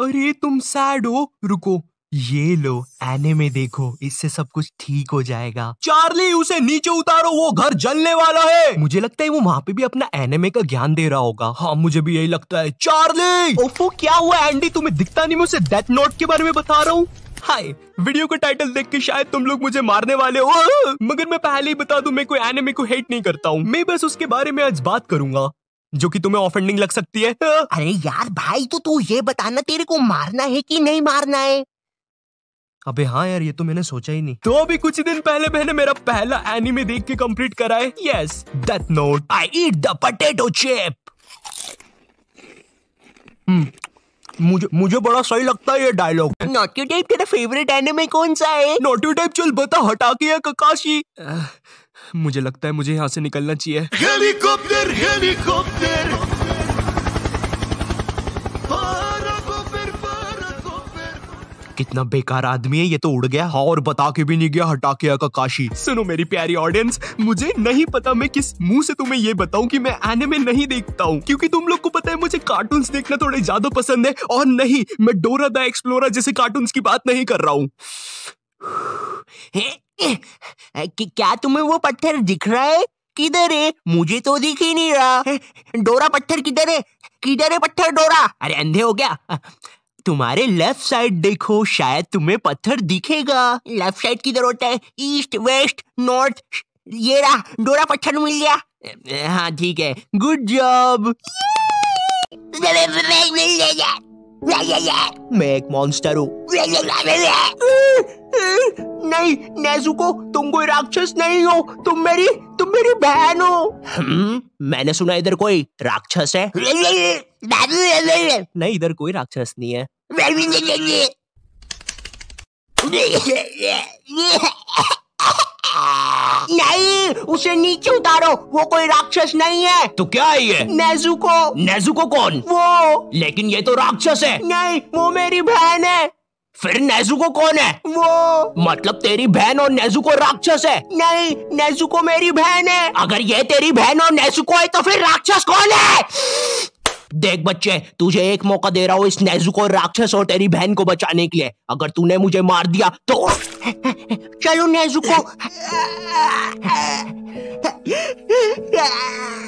अरे तुम सैड हो रुको ये लो एनिमे देखो इससे सब कुछ ठीक हो जाएगा चार्ली उसे नीचे उतारो वो घर जलने वाला है मुझे लगता है वो वहाँ पे भी अपना एनिमे का ज्ञान दे रहा होगा हाँ मुझे भी यही लगता है चार्ली ओफो क्या हुआ एंडी तुम्हें दिखता नहीं मैं उसे डेथ नोट के बारे में बता रहा हूँ हाय वीडियो का टाइटल देख के शायद तुम लोग मुझे मारने वाले हो मगर मैं पहले ही बता दूं मैं कोई एनिमे को हेट नहीं करता हूँ मैं बस उसके बारे में आज बात करूंगा जो कि तुम्हें ऑफेंडिंग लग सकती है अरे यार भाई तो तू ये बताना तेरे को मारना है कि नहीं मारना है अबे हाँ यार ये तो मैंने सोचा ही नहीं तो अभी कुछ दिन पहले मैंने मेरा पहला एनिमे देख के कम्प्लीट करा है yes death note I eat the potato chip मुझे मुझे बड़ा सही लगता है ये डायलॉग नोटू टाइप तेरा फेवरेट एनिमे कौन सा है नोटू टाइप चल बता हटा के ककाशी मुझे लगता है मुझे यहाँ से निकलना चाहिए हेलीकॉप्टर हेलीकॉप्टर कितना बेकार आदमी है ये तो उड़ गया हाँ और बता के भी नहीं गया हटा के काशी सुनो मेरी प्यारी ऑडियंस मुझे नहीं पता मैं किस मुंह से तुम्हें ये बताऊं कि मैं एनिमे नहीं देखता हूँ क्योंकि तुम लोग को पता है मुझे कार्टून देखना थोड़े ज्यादा पसंद है और नहीं मैं डोरा द एक्सप्लोरा जैसे कार्टून की बात नहीं कर रहा हूँ कि क्या तुम्हें वो पत्थर दिख रहा है किधर है मुझे तो दिख ही नहीं रहा डोरा पत्थर किधर है किधर है पत्थर डोरा अरे अंधे हो गया तुम्हारे लेफ्ट साइड देखो शायद तुम्हें पत्थर दिखेगा लेफ्ट साइड किधर होता है ईस्ट वेस्ट नॉर्थ ये रहा डोरा पत्थर मिल गया हाँ ठीक है गुड जॉब मैं एक मॉन्स्टर हूँ नहीं नेजुको तुम कोई राक्षस नहीं हो तुम मेरी तुम मेरी बहन हो हम्म, मैंने सुना इधर कोई राक्षस है नहीं इधर कोई राक्षस नहीं है नहीं उसे नीचे उतारो वो कोई राक्षस नहीं है तो क्या है ये नेजुको नेजुको कौन वो लेकिन ये तो राक्षस है नहीं वो मेरी बहन है फिर नेजुको कौन है वो मतलब तेरी बहन और नेजुको राक्षस है नहीं नेजुको मेरी बहन है अगर ये तेरी बहन और नेजुको है तो फिर राक्षस कौन है देख बच्चे तुझे एक मौका दे रहा हूँ इस नेजुको राक्षस और तेरी बहन को बचाने के लिए अगर तूने मुझे मार दिया तो चलो नेजुको